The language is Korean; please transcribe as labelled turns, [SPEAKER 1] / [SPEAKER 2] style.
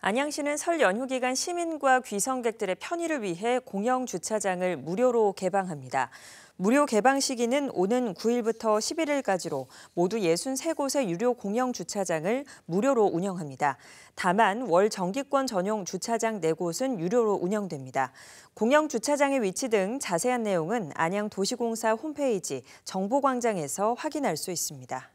[SPEAKER 1] 안양시는 설 연휴 기간 시민과 귀성객들의 편의를 위해 공영 주차장을 무료로 개방합니다. 무료 개방 시기는 오는 9일부터 11일까지로 모두 63곳의 유료 공영 주차장을 무료로 운영합니다. 다만 월 정기권 전용 주차장 4곳은 유료로 운영됩니다. 공영 주차장의 위치 등 자세한 내용은 안양도시공사 홈페이지 정보광장에서 확인할 수 있습니다.